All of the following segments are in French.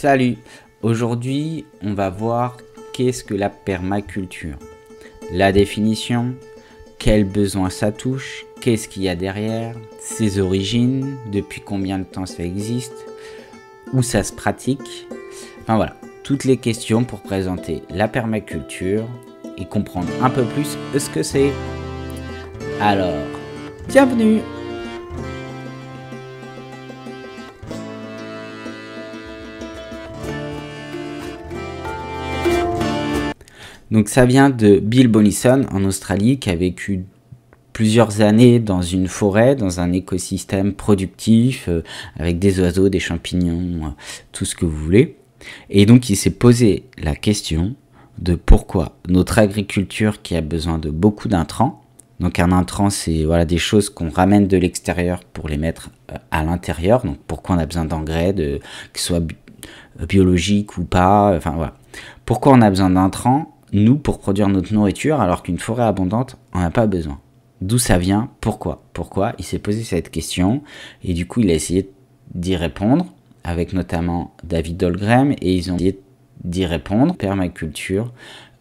Salut Aujourd'hui, on va voir qu'est-ce que la permaculture. La définition, quels besoins ça touche, qu'est-ce qu'il y a derrière, ses origines, depuis combien de temps ça existe, où ça se pratique. Enfin voilà, toutes les questions pour présenter la permaculture et comprendre un peu plus ce que c'est. Alors, bienvenue Donc ça vient de Bill Bonison en Australie qui a vécu plusieurs années dans une forêt, dans un écosystème productif, euh, avec des oiseaux, des champignons, euh, tout ce que vous voulez. Et donc il s'est posé la question de pourquoi notre agriculture qui a besoin de beaucoup d'intrants, donc un intrant c'est voilà, des choses qu'on ramène de l'extérieur pour les mettre euh, à l'intérieur, donc pourquoi on a besoin d'engrais, de, qu'ils soit biologique ou pas, enfin voilà. Pourquoi on a besoin d'intrants nous, pour produire notre nourriture, alors qu'une forêt abondante on a pas besoin. D'où ça vient Pourquoi Pourquoi Il s'est posé cette question et du coup, il a essayé d'y répondre avec notamment David Dolgrem et ils ont essayé d'y répondre. Permaculture,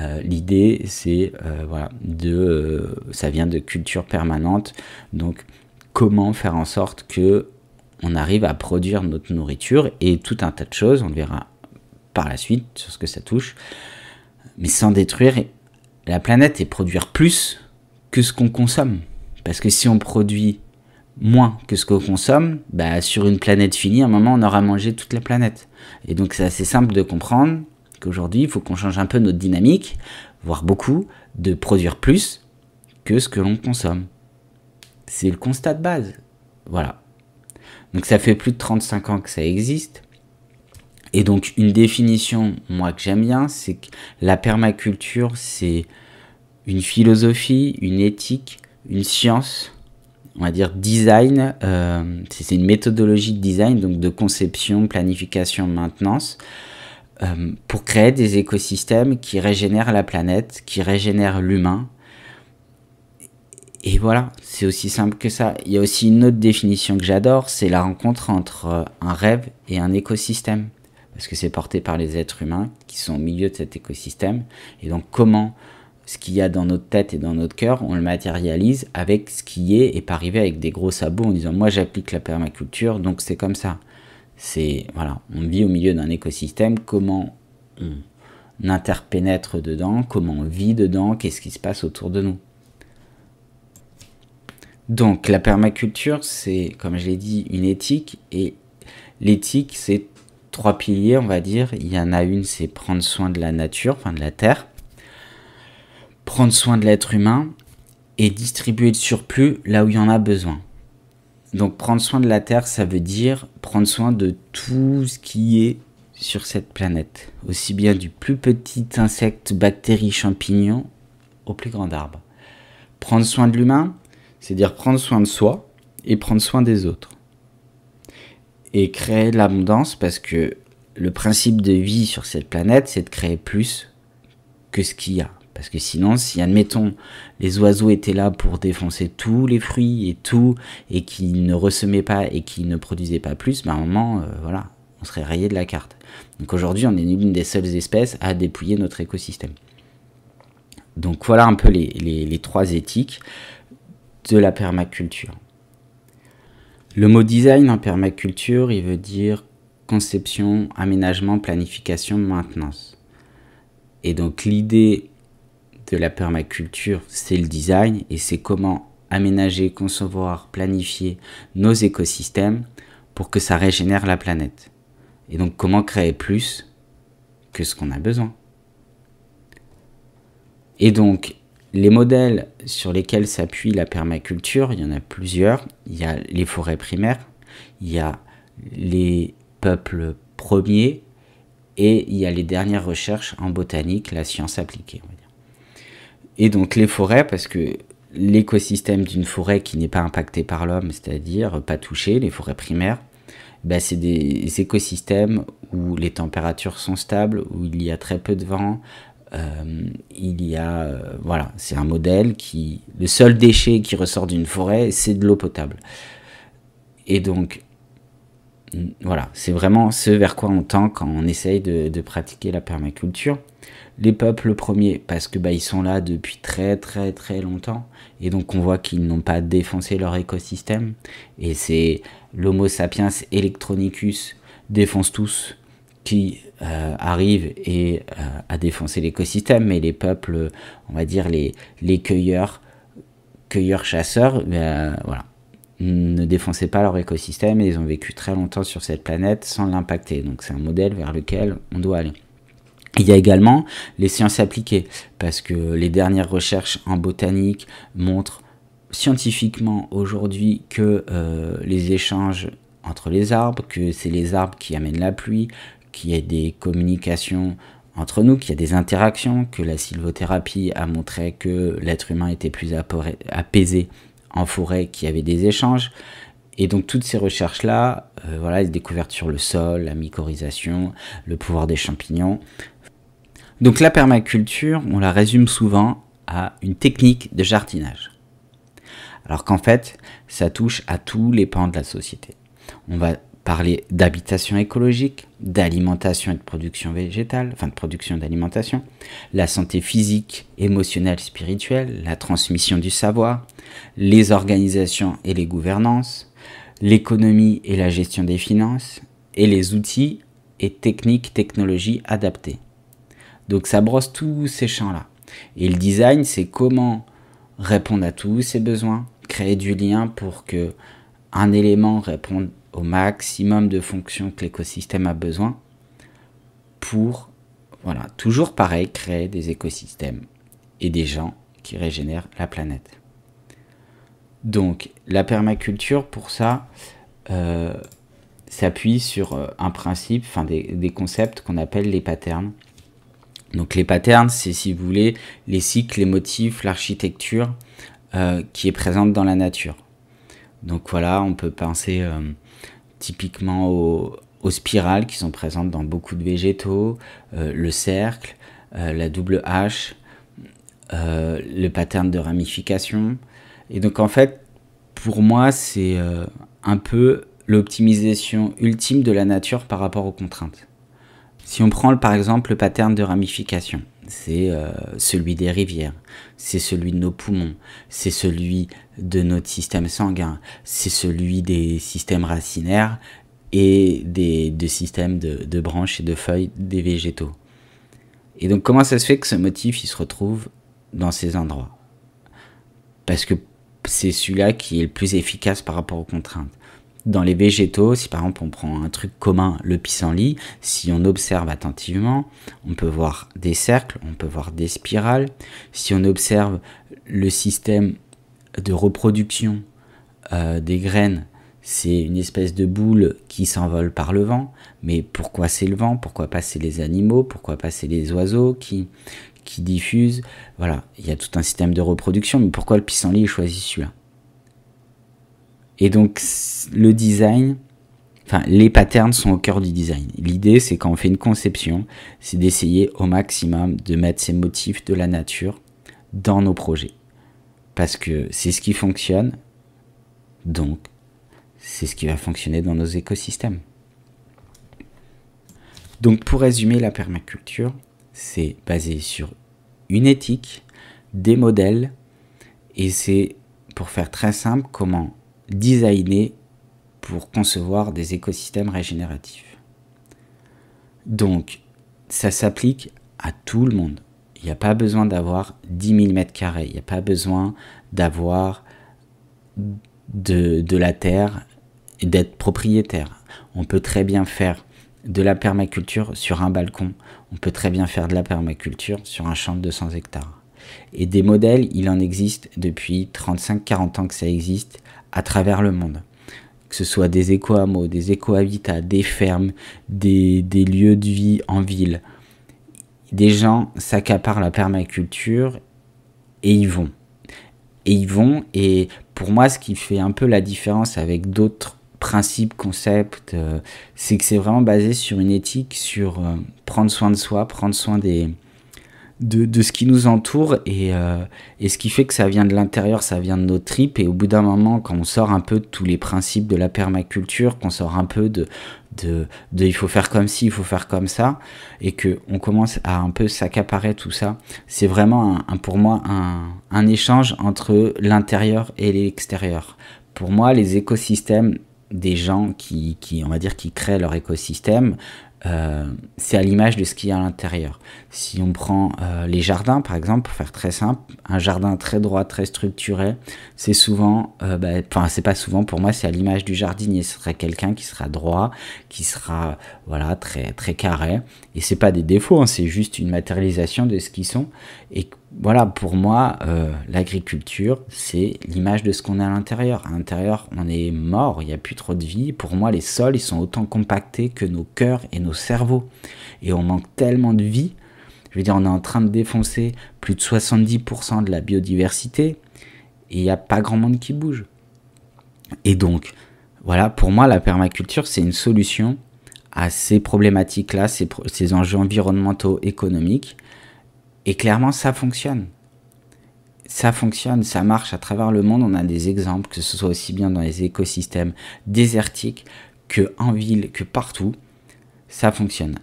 euh, l'idée c'est euh, voilà, de euh, ça vient de culture permanente. Donc comment faire en sorte que on arrive à produire notre nourriture et tout un tas de choses, on le verra par la suite sur ce que ça touche mais sans détruire la planète et produire plus que ce qu'on consomme. Parce que si on produit moins que ce qu'on consomme, bah, sur une planète finie, à un moment, on aura mangé toute la planète. Et donc, c'est assez simple de comprendre qu'aujourd'hui, il faut qu'on change un peu notre dynamique, voire beaucoup, de produire plus que ce que l'on consomme. C'est le constat de base. Voilà. Donc, ça fait plus de 35 ans que ça existe. Et donc une définition, moi que j'aime bien, c'est que la permaculture, c'est une philosophie, une éthique, une science, on va dire design, euh, c'est une méthodologie de design, donc de conception, planification, maintenance, euh, pour créer des écosystèmes qui régénèrent la planète, qui régénèrent l'humain. Et voilà, c'est aussi simple que ça. Il y a aussi une autre définition que j'adore, c'est la rencontre entre un rêve et un écosystème parce que c'est porté par les êtres humains qui sont au milieu de cet écosystème. Et donc comment ce qu'il y a dans notre tête et dans notre cœur, on le matérialise avec ce qui est et pas arriver avec des gros sabots en disant moi j'applique la permaculture, donc c'est comme ça. C'est voilà, on vit au milieu d'un écosystème, comment on interpénètre dedans, comment on vit dedans, qu'est-ce qui se passe autour de nous. Donc la permaculture, c'est comme je l'ai dit une éthique et l'éthique c'est trois piliers, on va dire. Il y en a une, c'est prendre soin de la nature, enfin de la terre, prendre soin de l'être humain et distribuer le surplus là où il y en a besoin. Donc prendre soin de la terre, ça veut dire prendre soin de tout ce qui est sur cette planète, aussi bien du plus petit insecte, bactérie, champignon au plus grand arbre. Prendre soin de l'humain, c'est dire prendre soin de soi et prendre soin des autres et créer de l'abondance parce que le principe de vie sur cette planète, c'est de créer plus que ce qu'il y a. Parce que sinon, si admettons les oiseaux étaient là pour défoncer tous les fruits et tout, et qu'ils ne ressemaient pas et qu'ils ne produisaient pas plus, bah, à un moment, euh, voilà, on serait rayé de la carte. Donc aujourd'hui, on est l'une des seules espèces à dépouiller notre écosystème. Donc voilà un peu les trois éthiques de la permaculture. Le mot design en permaculture, il veut dire conception, aménagement, planification, maintenance. Et donc l'idée de la permaculture, c'est le design et c'est comment aménager, concevoir, planifier nos écosystèmes pour que ça régénère la planète. Et donc comment créer plus que ce qu'on a besoin. Et donc les modèles sur lesquels s'appuie la permaculture, il y en a plusieurs. Il y a les forêts primaires, il y a les peuples premiers et il y a les dernières recherches en botanique, la science appliquée. Et donc les forêts, parce que l'écosystème d'une forêt qui n'est pas impactée par l'homme, c'est-à-dire pas touchée, les forêts primaires, bah, c'est des écosystèmes où les températures sont stables, où il y a très peu de vent, euh, il y a, euh, voilà, c'est un modèle qui, le seul déchet qui ressort d'une forêt, c'est de l'eau potable. Et donc, voilà, c'est vraiment ce vers quoi on tend quand on essaye de, pratiquer la permaculture. Les peuples premiers, parce que bah, ils sont là depuis très très très longtemps, et donc on voit qu'ils n'ont pas défoncé leur écosystème. Et c'est l'Homo sapiens electronicus défonce tous qui euh, arrivent arrive et a euh, l'écosystème, mais les peuples, on va dire les, les cueilleurs, cueilleurs-chasseurs, ben, voilà, ne défonçaient pas leur écosystème et ils ont vécu très longtemps sur cette planète sans l'impacter. Donc c'est un modèle vers lequel on doit aller. Il y a également les sciences appliquées, parce que les dernières recherches en botanique montrent scientifiquement aujourd'hui que euh, les échanges entre les arbres, que c'est les arbres qui amènent la pluie, qu'il y ait des communications entre nous, qu'il y a des interactions, que la sylvothérapie a montré que l'être humain était plus apaisé en forêt, qu'il y avait des échanges. Et donc toutes ces recherches-là, euh, voilà, les découvertes sur le sol, la mycorhisation, le pouvoir des champignons. Donc la permaculture, on la résume souvent à une technique de jardinage. Alors qu'en fait, ça touche à tous les pans de la société. On va parler d'habitation écologique, d'alimentation et de production végétale, enfin de production d'alimentation, la santé physique, émotionnelle, spirituelle, la transmission du savoir, les organisations et les gouvernances, l'économie et la gestion des finances, et les outils et techniques, technologies adaptées. Donc ça brosse tous ces champs-là. Et le design, c'est comment répondre à tous ces besoins, créer du lien pour que un élément réponde au maximum de fonctions que l'écosystème a besoin pour, voilà, toujours pareil, créer des écosystèmes et des gens qui régénèrent la planète. Donc, la permaculture, pour ça, euh, s'appuie sur euh, un principe, enfin des, concepts qu'on appelle les patterns. Donc les patterns, c'est si vous voulez les cycles, les motifs, l'architecture euh, qui est présente dans la nature. Donc voilà, on peut penser typiquement aux, spirales qui sont présentes dans beaucoup de végétaux, euh, le cercle, euh, la double hache, euh, le pattern de ramification. Et donc en fait, pour moi, c'est un peu l'optimisation ultime de la nature par rapport aux contraintes. Si on prend par exemple le pattern de ramification, c'est celui des rivières, c'est celui de nos poumons, c'est celui de notre système sanguin. C'est celui des systèmes racinaires et des, systèmes de, branches et de feuilles des végétaux. Et donc comment ça se fait que ce motif il se retrouve dans ces endroits Parce que c'est celui-là qui est le plus efficace par rapport aux contraintes. Dans les végétaux, si par exemple on prend un truc commun, le pissenlit, si on observe attentivement, on peut voir des cercles, on peut voir des spirales. Si on observe le système de reproduction euh, des graines, c'est une espèce de boule qui s'envole par le vent. Mais pourquoi c'est le vent Pourquoi pas c'est les animaux Pourquoi pas c'est les oiseaux qui, qui diffusent Voilà, il y a tout un système de reproduction. Mais pourquoi le pissenlit choisit celui-là Et donc, le design, enfin, les patterns sont au cœur du design. L'idée, c'est quand on fait une conception, c'est d'essayer au maximum de mettre ces motifs de la nature dans nos projets. Parce que c'est ce qui fonctionne, donc c'est ce qui va fonctionner dans nos écosystèmes. Donc pour résumer, la permaculture, c'est basé sur une éthique, des modèles, et c'est, pour faire très simple, comment designer pour concevoir des écosystèmes régénératifs. Donc, ça s'applique à tout le monde. Il n'y a pas besoin d'avoir 10 000 mètres carrés, il n'y a pas besoin d'avoir de, la terre et d'être propriétaire. On peut très bien faire de la permaculture sur un balcon, on peut très bien faire de la permaculture sur un champ de 200 hectares. Et des modèles, il en existe depuis 35-40 ans que ça existe à travers le monde que ce soit des éco-hameaux, des éco-habitats, des fermes, des, lieux de vie en ville, des gens s'accaparent la permaculture et ils vont. Et ils vont, et pour moi, ce qui fait un peu la différence avec d'autres principes, concepts, euh, c'est que c'est vraiment basé sur une éthique, sur euh, prendre soin de soi, prendre soin des, de, ce qui nous entoure euh, et, ce qui fait que ça vient de l'intérieur, ça vient de nos tripes. Et au bout d'un moment, quand on sort un peu de tous les principes de la permaculture, qu'on sort un peu de, de, il faut faire comme ci, il faut faire comme ça, et que on commence à un peu s'accaparer tout ça, c'est vraiment pour moi un, échange entre l'intérieur et l'extérieur. Pour moi, les écosystèmes des gens qui, qui, on va dire, qui créent leur écosystème, euh, c'est à l'image de ce qu'il y a à l'intérieur. Si on prend euh, les jardins, par exemple, pour faire très simple, un jardin très droit, très structuré, c'est souvent, euh, bah, enfin, c'est pas souvent, pour moi, c'est à l'image du jardinier. Ce serait quelqu'un qui sera droit, qui sera, voilà, très, très carré. Et c'est pas des défauts, hein, c'est juste une matérialisation de ce qu'ils sont. Et voilà, pour moi, euh, l'agriculture, c'est l'image de ce qu'on a à l'intérieur. À l'intérieur, on est mort, il n'y a plus trop de vie. Pour moi, les sols, ils sont autant compactés que nos cœurs et nos cerveaux. Et on manque tellement de vie. Je veux dire, on est en train de défoncer plus de 70% de la biodiversité et il n'y a pas grand monde qui bouge. Et donc, voilà, pour moi, la permaculture, c'est une solution à ces problématiques-là, ces enjeux environnementaux, économiques et clairement, ça fonctionne. Ça fonctionne, ça marche à travers le monde. On a des exemples, que ce soit aussi bien dans les écosystèmes désertiques que en ville, que partout. Ça fonctionne.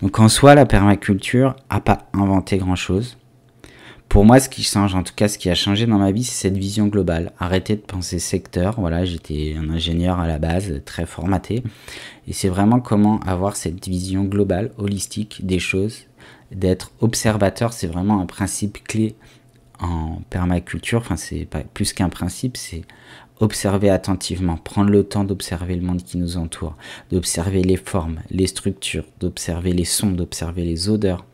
Donc en soi, la permaculture n'a pas inventé grand-chose. Pour moi, ce qui change, en tout cas ce qui a changé dans ma vie, c'est cette vision globale. Arrêter de penser secteur, voilà, j'étais un ingénieur à la base, très formaté. Et c'est vraiment comment avoir cette vision globale, holistique des choses d'être observateur, c'est vraiment un principe clé en permaculture. Enfin, c'est pas plus qu'un principe, c'est observer attentivement, prendre le temps d'observer le monde qui nous entoure, d'observer les formes, les structures, d'observer les sons, d'observer les odeurs,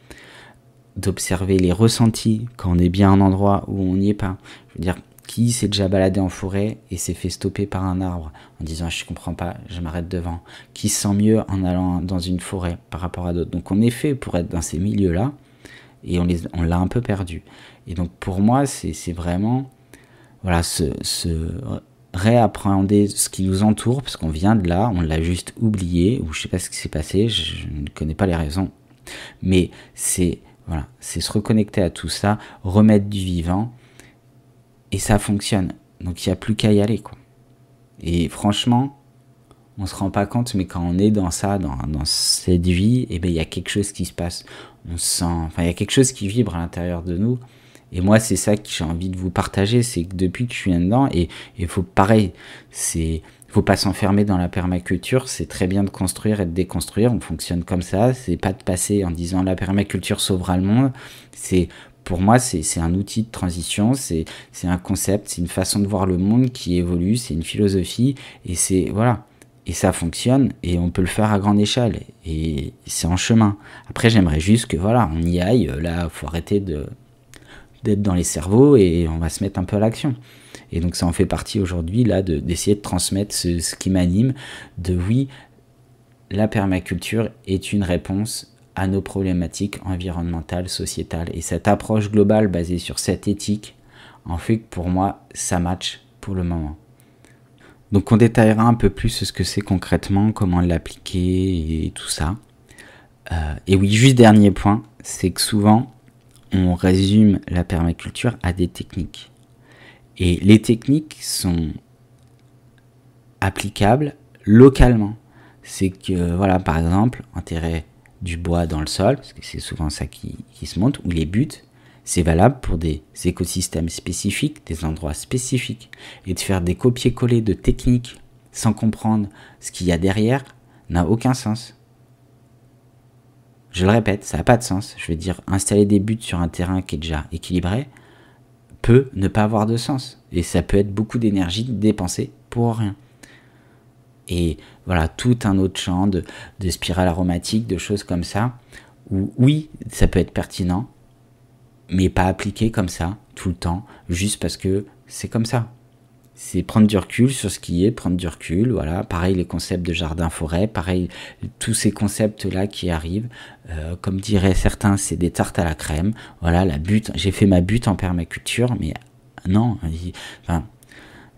d'observer les ressentis quand on est bien à un endroit où on n'y est pas. Je veux dire, qui s'est déjà baladé en forêt et s'est fait stopper par un arbre en disant je ne comprends pas, je m'arrête devant Qui sent mieux en allant dans une forêt par rapport à d'autres Donc on est fait pour être dans ces milieux-là et on l'a un peu perdu. Et donc pour moi, c'est vraiment voilà, se, se, réappréhender ce qui nous entoure, parce qu'on vient de là, on l'a juste oublié, ou je sais pas ce qui s'est passé, je, ne connais pas les raisons. Mais c'est voilà, c'est se reconnecter à tout ça, remettre du vivant et ça fonctionne. Donc il n'y a plus qu'à y aller. Quoi. Et franchement, on ne se rend pas compte, mais quand on est dans ça, dans, cette vie, eh ben il y a quelque chose qui se passe. On sent, enfin il y a quelque chose qui vibre à l'intérieur de nous. Et moi c'est ça que j'ai envie de vous partager, c'est que depuis que je suis dedans et il faut pareil, c'est faut pas s'enfermer dans la permaculture, c'est très bien de construire et de déconstruire, on fonctionne comme ça, c'est pas de passer en disant la permaculture sauvera le monde, c'est pour moi, c'est un outil de transition, c'est un concept, c'est une façon de voir le monde qui évolue, c'est une philosophie, et c'est voilà. Et ça fonctionne, et on peut le faire à grande échelle, et c'est en chemin. Après, j'aimerais juste que voilà, on y aille. Là, faut arrêter d'être dans les cerveaux et on va se mettre un peu à l'action. Et donc ça en fait partie aujourd'hui là d'essayer de, transmettre ce, ce qui m'anime, de oui, la permaculture est une réponse à nos problématiques environnementales, sociétales. Et cette approche globale basée sur cette éthique en fait pour moi, ça match pour le moment. Donc on détaillera un peu plus ce que c'est concrètement, comment l'appliquer et tout ça. Euh, et oui, juste dernier point, c'est que souvent, on résume la permaculture à des techniques. Et les techniques sont applicables localement. C'est que, voilà, par exemple, intérêt du bois dans le sol, parce que c'est souvent ça qui, se monte, ou les buts, c'est valable pour des écosystèmes spécifiques, des endroits spécifiques. Et de faire des copier-coller de techniques sans comprendre ce qu'il y a derrière n'a aucun sens. Je le répète, ça n'a pas de sens. Je veux dire, installer des buts sur un terrain qui est déjà équilibré peut ne pas avoir de sens. Et ça peut être beaucoup d'énergie dépensée pour rien et voilà, tout un autre champ de, de spirales aromatiques, de choses comme ça, où oui, ça peut être pertinent, mais pas appliqué comme ça, tout le temps, juste parce que c'est comme ça. C'est prendre du recul sur ce qui est, prendre du recul, voilà. Pareil, les concepts de jardin-forêt, pareil, tous ces concepts-là qui arrivent. Euh, comme diraient certains, c'est des tartes à la crème. Voilà, la butte, j'ai fait ma butte en permaculture, mais non, enfin,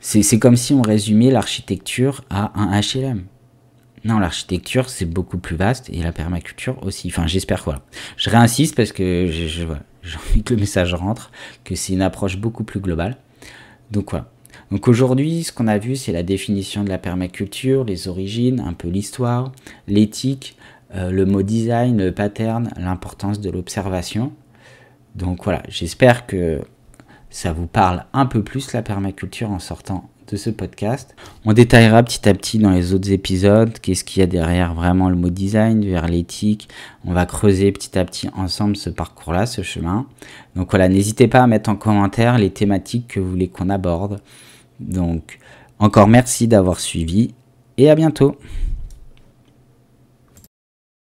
c'est comme si on résumait l'architecture à un HLM. Non, l'architecture, c'est beaucoup plus vaste et la permaculture aussi. Enfin, j'espère quoi. Je réinsiste parce que j'ai envie que le message rentre, que c'est une approche beaucoup plus globale. Donc voilà. Donc aujourd'hui, ce qu'on a vu, c'est la définition de la permaculture, les origines, un peu l'histoire, l'éthique, euh, le mot design, le pattern, l'importance de l'observation. Donc voilà, j'espère que ça vous parle un peu plus la permaculture en sortant de ce podcast. On détaillera petit à petit dans les autres épisodes qu'est-ce qu'il y a derrière vraiment le mot design, vers l'éthique. On va creuser petit à petit ensemble ce parcours-là, ce chemin. Donc voilà, n'hésitez pas à mettre en commentaire les thématiques que vous voulez qu'on aborde. Donc encore merci d'avoir suivi et à bientôt.